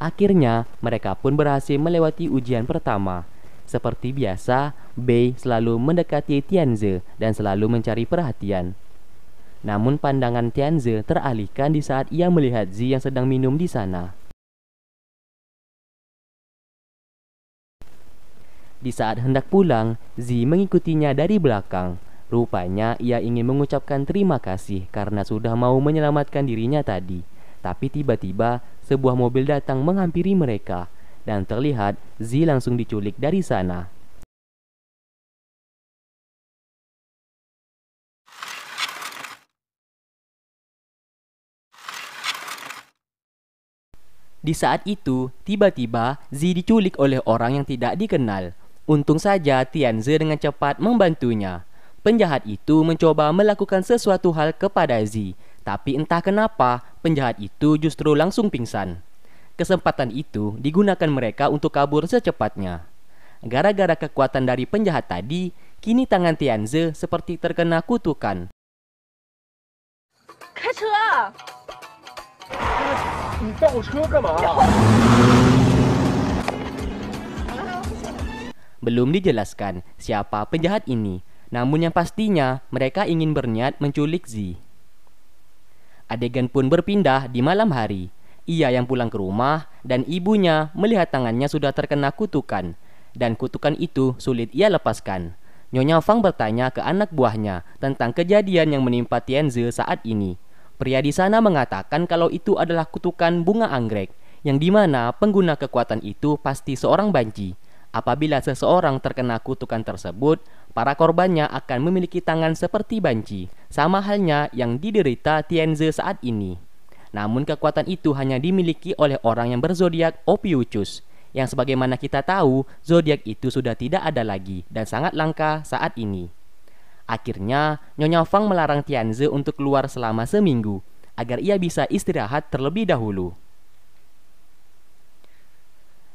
Akhirnya mereka pun berhasil melewati ujian pertama. Seperti biasa, Bei selalu mendekati Tianze dan selalu mencari perhatian. Namun pandangan Tianze teralihkan di saat ia melihat Zi yang sedang minum di sana. Di saat hendak pulang, Zi mengikutinya dari belakang. Rupanya ia ingin mengucapkan terima kasih karena sudah mau menyelamatkan dirinya tadi. Tapi tiba-tiba sebuah mobil datang menghampiri mereka dan terlihat Zi langsung diculik dari sana. Di saat itu, tiba-tiba Zi diculik oleh orang yang tidak dikenal. Untung saja Tian Tianzi dengan cepat membantunya. Penjahat itu mencoba melakukan sesuatu hal kepada Z, tapi entah kenapa penjahat itu justru langsung pingsan. Kesempatan itu digunakan mereka untuk kabur secepatnya. Gara-gara kekuatan dari penjahat tadi, kini tangan Tianze seperti terkena kutukan. Belum dijelaskan siapa penjahat ini, namun yang pastinya, mereka ingin berniat menculik Z. Adegan pun berpindah di malam hari. Ia yang pulang ke rumah dan ibunya melihat tangannya sudah terkena kutukan dan kutukan itu sulit ia lepaskan. Nyonya Fang bertanya ke anak buahnya tentang kejadian yang menimpa Tianzi saat ini. Pria di sana mengatakan kalau itu adalah kutukan bunga anggrek yang dimana pengguna kekuatan itu pasti seorang banci. Apabila seseorang terkena kutukan tersebut, para korbannya akan memiliki tangan seperti banci, sama halnya yang diderita Tianze saat ini. Namun kekuatan itu hanya dimiliki oleh orang yang berzodiak Opiuchus, yang sebagaimana kita tahu, zodiak itu sudah tidak ada lagi dan sangat langka saat ini. Akhirnya, Nyonya Fang melarang Tianze untuk keluar selama seminggu agar ia bisa istirahat terlebih dahulu.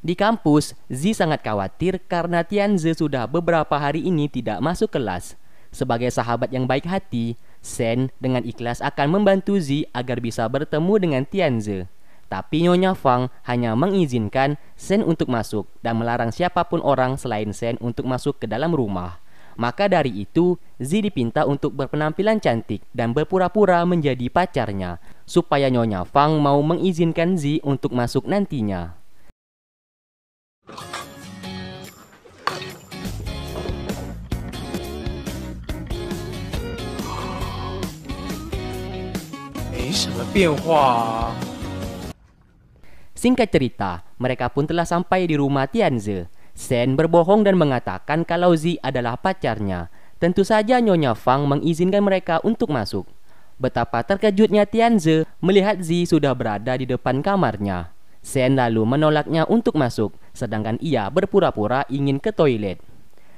Di kampus, Zi sangat khawatir karena Tianze sudah beberapa hari ini tidak masuk kelas. Sebagai sahabat yang baik hati, Sen dengan ikhlas akan membantu Zi agar bisa bertemu dengan Tianze. Tapi Nyonya Fang hanya mengizinkan Sen untuk masuk dan melarang siapapun orang selain Sen untuk masuk ke dalam rumah. Maka dari itu, Zi dipinta untuk berpenampilan cantik dan berpura-pura menjadi pacarnya, supaya Nyonya Fang mau mengizinkan Zi untuk masuk nantinya. Singkat cerita, mereka pun telah sampai di rumah Tianze. Sen berbohong dan mengatakan kalau Zi adalah pacarnya. Tentu saja Nyonya Fang mengizinkan mereka untuk masuk. Betapa terkejutnya Tianze melihat Zi sudah berada di depan kamarnya. Sen lalu menolaknya untuk masuk, sedangkan ia berpura-pura ingin ke toilet.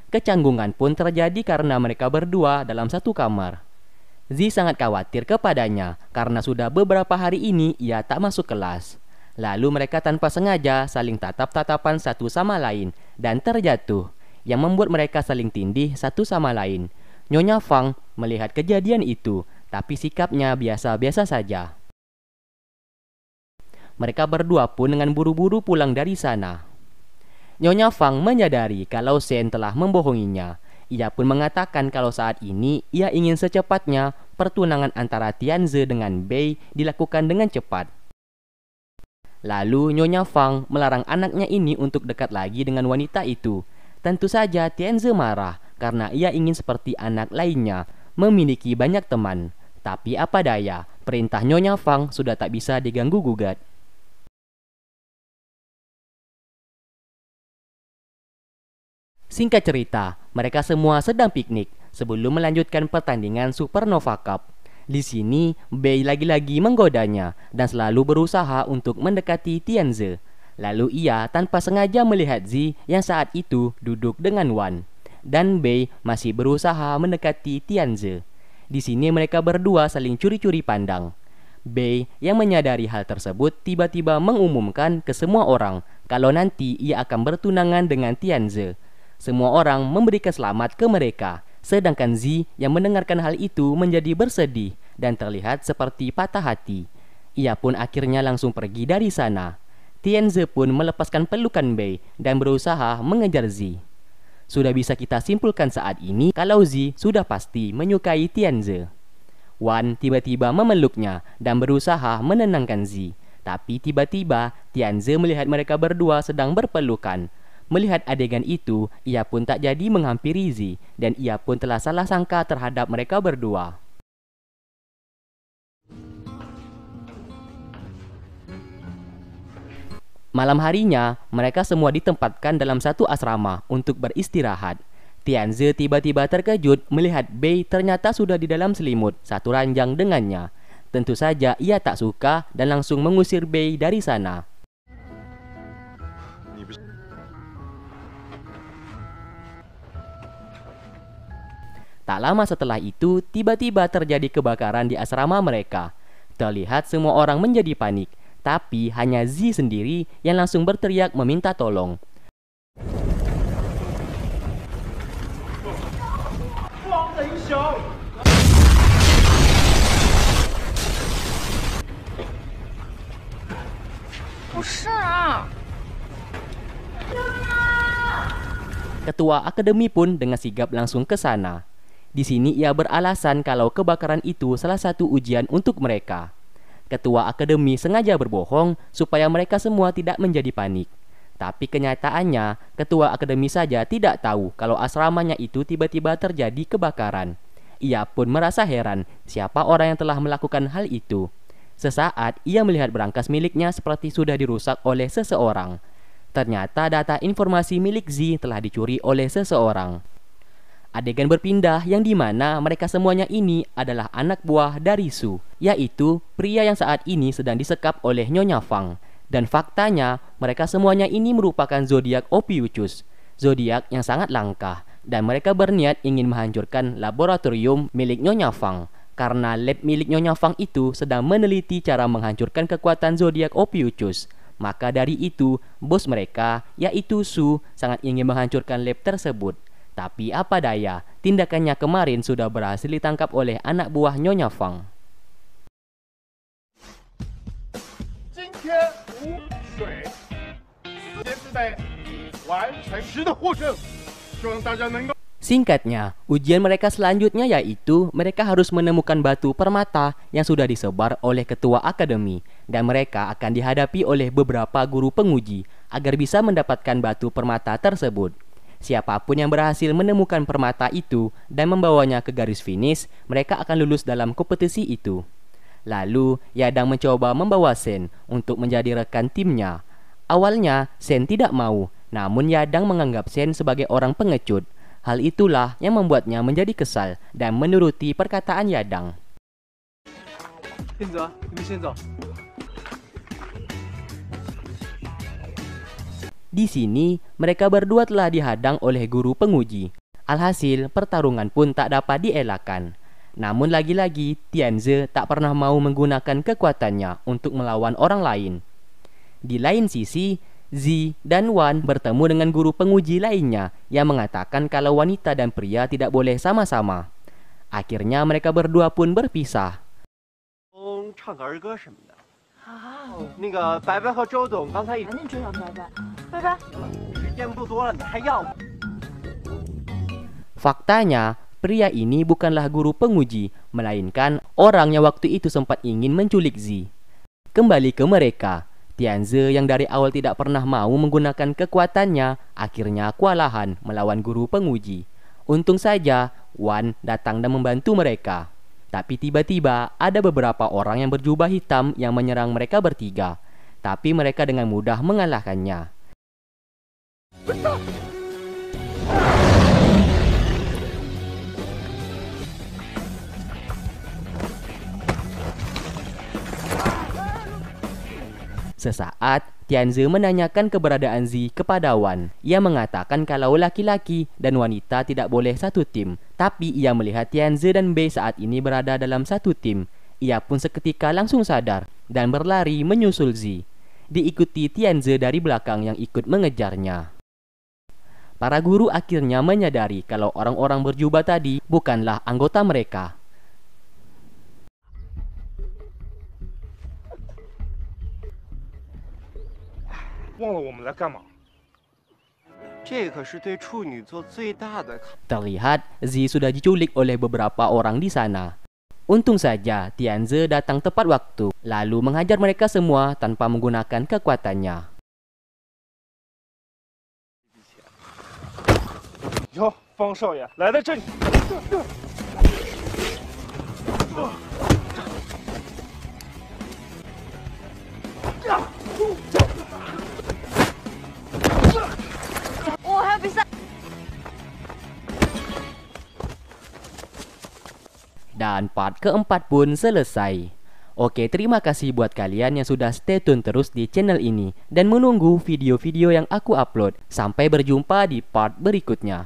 Kecanggungan pun terjadi karena mereka berdua dalam satu kamar. Zi sangat khawatir kepadanya karena sudah beberapa hari ini ia tak masuk kelas. Lalu mereka tanpa sengaja saling tatap-tatapan satu sama lain dan terjatuh, yang membuat mereka saling tindih satu sama lain. Nyonya Fang melihat kejadian itu, tapi sikapnya biasa-biasa saja. Mereka berdua pun dengan buru-buru pulang dari sana. Nyonya Fang menyadari kalau Sen telah membohonginya, ia pun mengatakan kalau saat ini ia ingin secepatnya pertunangan antara Tianze dengan Bei dilakukan dengan cepat. Lalu Nyonya Fang melarang anaknya ini untuk dekat lagi dengan wanita itu. Tentu saja Tianze marah karena ia ingin seperti anak lainnya, memiliki banyak teman. Tapi apa daya, perintah Nyonya Fang sudah tak bisa diganggu gugat. Singkat cerita, mereka semua sedang piknik sebelum melanjutkan pertandingan Supernova Cup. Di sini, Bei lagi-lagi menggodanya dan selalu berusaha untuk mendekati Tianze. Lalu ia tanpa sengaja melihat Zi yang saat itu duduk dengan Wan. Dan Bei masih berusaha mendekati Tianze. Di sini mereka berdua saling curi-curi pandang. Bei yang menyadari hal tersebut tiba-tiba mengumumkan ke semua orang kalau nanti ia akan bertunangan dengan Tianze semua orang memberikan selamat ke mereka, sedangkan Zi yang mendengarkan hal itu menjadi bersedih dan terlihat seperti patah hati. Ia pun akhirnya langsung pergi dari sana. Tianze pun melepaskan pelukan Bei dan berusaha mengejar Zi. Sudah bisa kita simpulkan saat ini kalau Zi sudah pasti menyukai Tianze. Wan tiba-tiba memeluknya dan berusaha menenangkan Zi. Tapi tiba-tiba Tianze melihat mereka berdua sedang berpelukan Melihat adegan itu, ia pun tak jadi menghampiri Zi dan ia pun telah salah sangka terhadap mereka berdua. Malam harinya, mereka semua ditempatkan dalam satu asrama untuk beristirahat. Tianze tiba-tiba terkejut melihat Bei ternyata sudah di dalam selimut satu ranjang dengannya. Tentu saja ia tak suka dan langsung mengusir Bei dari sana. Tak lama setelah itu, tiba-tiba terjadi kebakaran di asrama mereka. Terlihat semua orang menjadi panik, tapi hanya Zi sendiri yang langsung berteriak meminta tolong. Ketua akademi pun dengan sigap langsung ke sana. Di sini ia beralasan kalau kebakaran itu salah satu ujian untuk mereka. Ketua akademi sengaja berbohong supaya mereka semua tidak menjadi panik. Tapi kenyataannya, ketua akademi saja tidak tahu kalau asramanya itu tiba-tiba terjadi kebakaran. Ia pun merasa heran siapa orang yang telah melakukan hal itu. Sesaat ia melihat berangkas miliknya seperti sudah dirusak oleh seseorang. Ternyata data informasi milik Z telah dicuri oleh seseorang adegan berpindah yang dimana mereka semuanya ini adalah anak buah dari Su, yaitu pria yang saat ini sedang disekap oleh Nyonya Fang. Dan faktanya, mereka semuanya ini merupakan zodiak Opiuchus, zodiak yang sangat langka, dan mereka berniat ingin menghancurkan laboratorium milik Nyonya Fang karena lab milik Nyonya Fang itu sedang meneliti cara menghancurkan kekuatan zodiak Opiuchus. Maka dari itu, bos mereka, yaitu Su, sangat ingin menghancurkan lab tersebut. Tapi apa daya, tindakannya kemarin sudah berhasil ditangkap oleh anak buah Nyonya Fang. Singkatnya, ujian mereka selanjutnya yaitu mereka harus menemukan batu permata yang sudah disebar oleh ketua akademi dan mereka akan dihadapi oleh beberapa guru penguji agar bisa mendapatkan batu permata tersebut. Siapapun yang berhasil menemukan permata itu dan membawanya ke garis finish, mereka akan lulus dalam kompetisi itu. Lalu, Yadang mencoba membawa Sen untuk menjadi rekan timnya. Awalnya, Sen tidak mau, namun Yadang menganggap Sen sebagai orang pengecut. Hal itulah yang membuatnya menjadi kesal dan menuruti perkataan Yadang. Di sini, mereka berdua telah dihadang oleh guru penguji. Alhasil, pertarungan pun tak dapat dielakkan. Namun lagi-lagi, Tianze tak pernah mau menggunakan kekuatannya untuk melawan orang lain. Di lain sisi, Zi dan Wan bertemu dengan guru penguji lainnya yang mengatakan kalau wanita dan pria tidak boleh sama-sama. Akhirnya mereka berdua pun berpisah. Er oh, Faktanya, pria ini bukanlah guru penguji, melainkan orang yang waktu itu sempat ingin menculik Zi. Kembali ke mereka, Tianze yang dari awal tidak pernah mau menggunakan kekuatannya, akhirnya kewalahan melawan guru penguji. Untung saja, Wan datang dan membantu mereka. Tapi tiba-tiba ada beberapa orang yang berjubah hitam yang menyerang mereka bertiga. Tapi mereka dengan mudah mengalahkannya. Sesaat, Tianzi menanyakan keberadaan Zi kepada Wan. Ia mengatakan kalau laki-laki dan wanita tidak boleh satu tim, tapi ia melihat Tianzi dan Bei saat ini berada dalam satu tim. Ia pun seketika langsung sadar dan berlari menyusul Zi. Diikuti Tianzi dari belakang yang ikut mengejarnya. Para guru akhirnya menyadari kalau orang-orang berjubah tadi bukanlah anggota mereka. Terlihat Zi sudah diculik oleh beberapa orang di sana. Untung saja Tianze datang tepat waktu, lalu menghajar mereka semua tanpa menggunakan kekuatannya. Dan part keempat pun selesai. Oke, terima kasih buat kalian yang sudah stay tune terus di channel ini dan menunggu video-video yang aku upload. Sampai berjumpa di part berikutnya.